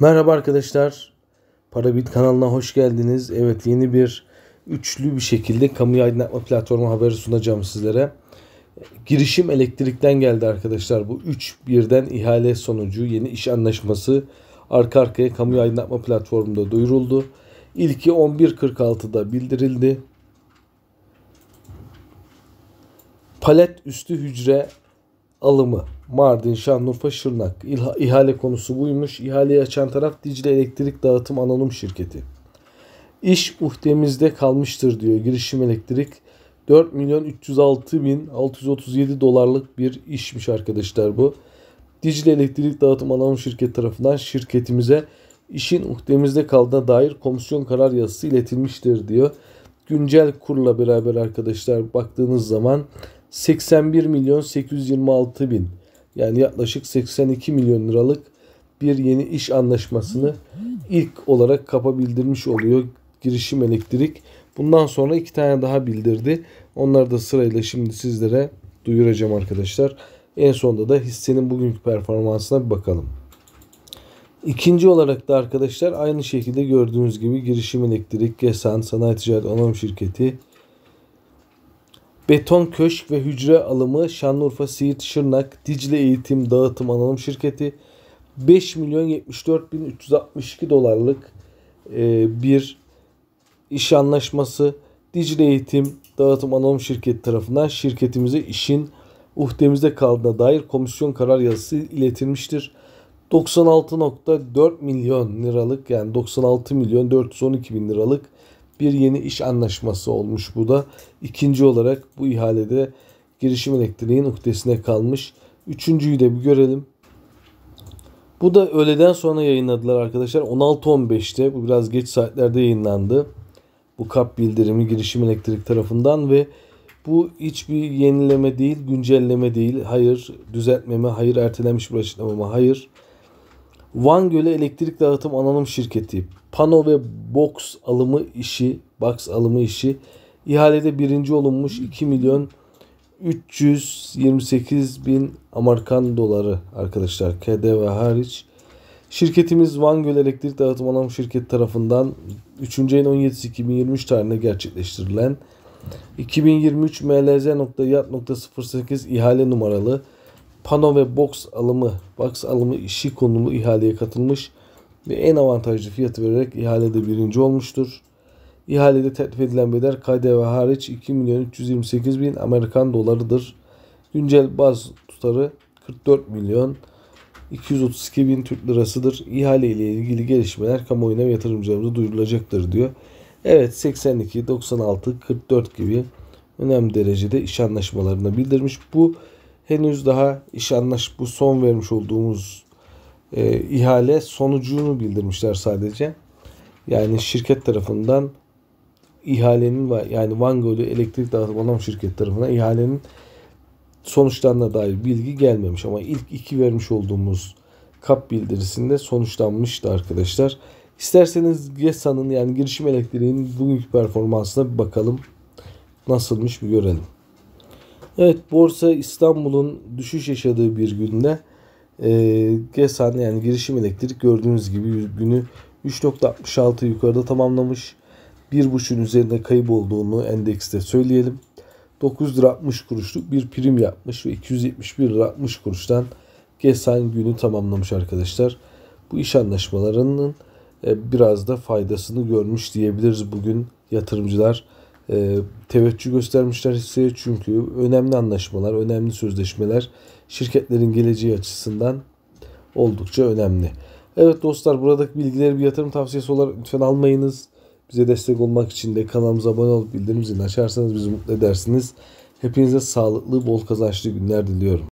Merhaba arkadaşlar. Parabit kanalına hoş geldiniz. Evet yeni bir üçlü bir şekilde kamu aydınlatma platformu haberi sunacağım sizlere. Girişim elektrikten geldi arkadaşlar. Bu 3 birden ihale sonucu yeni iş anlaşması arka arkaya kamu aydınlatma platformunda duyuruldu. İlki 11.46'da bildirildi. Palet üstü hücre alımı Mardin, Şanlıurfa, Şırnak. İlha, ihale konusu buymuş. İhaleyi açan taraf Dicle Elektrik Dağıtım Anonim Şirketi. İş uhdemizde kalmıştır diyor girişim elektrik. 4 milyon 306 bin 637 dolarlık bir işmiş arkadaşlar bu. Dicle Elektrik Dağıtım Anonim Şirketi tarafından şirketimize işin uhdemizde kaldığına dair komisyon karar yazısı iletilmiştir diyor. Güncel kurla beraber arkadaşlar baktığınız zaman 81 milyon 826 bin yani yaklaşık 82 milyon liralık bir yeni iş anlaşmasını ilk olarak kapa bildirmiş oluyor girişim elektrik. Bundan sonra iki tane daha bildirdi. Onları da sırayla şimdi sizlere duyuracağım arkadaşlar. En sonunda da hissenin bugünkü performansına bir bakalım. İkinci olarak da arkadaşlar aynı şekilde gördüğünüz gibi girişim elektrik, GESAN, sanayi ticaret anonim şirketi, Beton Köşk ve Hücre Alımı Şanlıurfa Siirt Şırnak Dicle Eğitim Dağıtım Anonim Şirketi 5 milyon 74 bin 362 dolarlık e, bir iş anlaşması Dicle Eğitim Dağıtım Anonim Şirketi tarafından şirketimize işin uhdemizde kaldığına dair komisyon karar yazısı iletilmiştir. 96.4 milyon liralık yani 96 milyon 412 bin liralık bir yeni iş anlaşması olmuş bu da. İkinci olarak bu ihalede girişim elektriğin noktasına kalmış. Üçüncüyü de bir görelim. Bu da öğleden sonra yayınladılar arkadaşlar. 16.15'te bu biraz geç saatlerde yayınlandı. Bu kap bildirimi girişim elektrik tarafından ve bu hiçbir yenileme değil, güncelleme değil. Hayır düzeltmeme, hayır ertelenmiş bir açıklamama, hayır. Hayır Van Gölü Elektrik Dağıtım Anonim Şirketi pano ve box alımı işi, box alımı işi ihalede birinci olunmuş 2 milyon 328 bin Amerikan doları arkadaşlar KDV hariç. Şirketimiz Van Gölü Elektrik Dağıtım Anonim Şirketi tarafından 3. ayın 17'si 2023 tarihinde gerçekleştirilen 2023 MLZ.yat.08 ihale numaralı Pano ve box alımı, box alımı işi konulu ihaleye katılmış ve en avantajlı fiyatı vererek ihalede birinci olmuştur. İhalede teklif edilen bedel KDV hariç 2 milyon 328 bin Amerikan dolarıdır. Güncel baz tutarı 44 milyon 232 bin Türk lirasıdır. İhale ile ilgili gelişmeler kamuoyuna ve yatırımcılarımıza duyurulacaktır diyor. Evet 82, 96, 44 gibi önemli derecede iş anlaşmalarını bildirmiş. Bu henüz daha iş anlaşıp bu son vermiş olduğumuz e, ihale sonucunu bildirmişler sadece. Yani şirket tarafından ihalenin yani Van Gölü elektrik dağıtım şirket tarafından ihalenin sonuçlarına dair bilgi gelmemiş ama ilk iki vermiş olduğumuz kap bildirisinde sonuçlanmıştı arkadaşlar. İsterseniz GESA'nın yani girişim elektriğinin bugünkü performansına bir bakalım. Nasılmış bir görelim. Evet Borsa İstanbul'un düşüş yaşadığı bir günde e, GESAN yani girişim elektrik gördüğünüz gibi günü 3.66 yukarıda tamamlamış. 1.5'ün üzerinde kayıp olduğunu endekste söyleyelim. 9 lira 60 kuruşluk bir prim yapmış ve 271 lira 60 kuruştan GESAN günü tamamlamış arkadaşlar. Bu iş anlaşmalarının e, biraz da faydasını görmüş diyebiliriz bugün yatırımcılar e, teveccüh göstermişler hisseye çünkü önemli anlaşmalar, önemli sözleşmeler şirketlerin geleceği açısından oldukça önemli. Evet dostlar buradaki bilgileri bir yatırım tavsiyesi olarak lütfen almayınız. Bize destek olmak için de kanalımıza abone olup bildirim zilini açarsanız bizi mutlu edersiniz. Hepinize sağlıklı, bol kazançlı günler diliyorum.